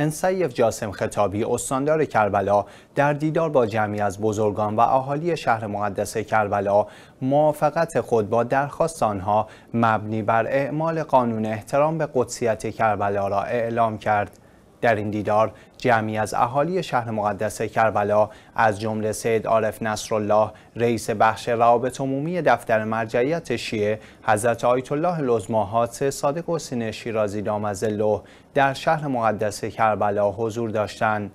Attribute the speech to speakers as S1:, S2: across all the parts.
S1: انسیف جاسم خطابی استاندار کربلا در دیدار با جمعی از بزرگان و اهالی شهر مقدس کربلا موافقت خود با درخواست آنها مبنی بر اعمال قانون احترام به قدسیت کربلا را اعلام کرد در این دیدار جمعی از اهالی شهر مقدس کربلا از جمله سید عارف نصرالله رئیس بخش روابط عمومی دفتر مرجعیت شیعه حضرت آیت الله لزماهات صادق حسین شیرازی دامزله در شهر مقدس کربلا حضور داشتند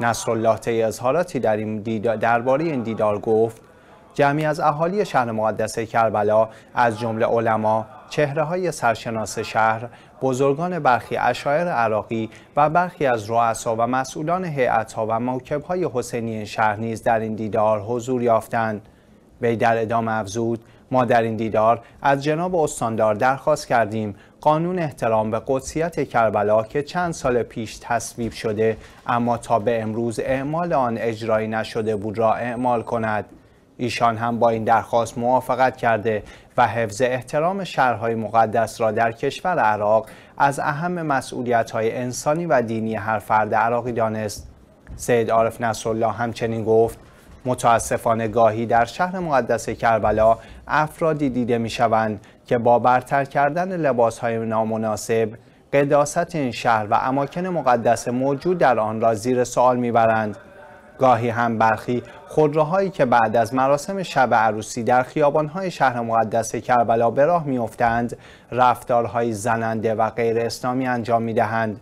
S1: نصرالله طی اظهاراتی در این درباره این دیدار گفت جمعی از اهالی شهر مقدس کربلا از جمله علما چهره های سرشناس شهر، بزرگان برخی اشایر عراقی و برخی از رؤسا و مسئولان ها و موکب های حسینی شهر نیز در این دیدار حضور یافتند. وی در ادامه افزود ما در این دیدار از جناب استاندار درخواست کردیم قانون احترام به قدسیت کربلا که چند سال پیش تصویب شده اما تا به امروز اعمال آن اجرایی نشده بود را اعمال کند ایشان هم با این درخواست موافقت کرده و حفظ احترام شهرهای مقدس را در کشور عراق از اهم مسئولیت های انسانی و دینی هر فرد عراقی دانست سید عارف نصرالله همچنین گفت متاسفانه گاهی در شهر مقدس کربلا افرادی دیده میشوند که با برتر کردن لباس های نامناسب قداست این شهر و اماکن مقدس موجود در آن را زیر سوال میبرند گاهی هم برخی خودروهایی که بعد از مراسم شب عروسی در خیابانهای شهر مقدس کربلا به راه میافتند رفتارهای زننده و غیر اسلامی انجام میدهند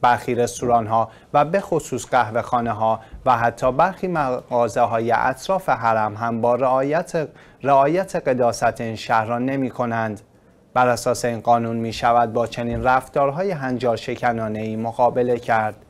S1: برخی رستوران ها و به خصوص قهوه خانه ها و حتی برخی مغازه های اطراف حرم هم با رعایت, رعایت قداست این شهران نمی کنند. بر اساس این قانون می شود با چنین رفتارهای هنجار شکنانه ای مقابله کرد.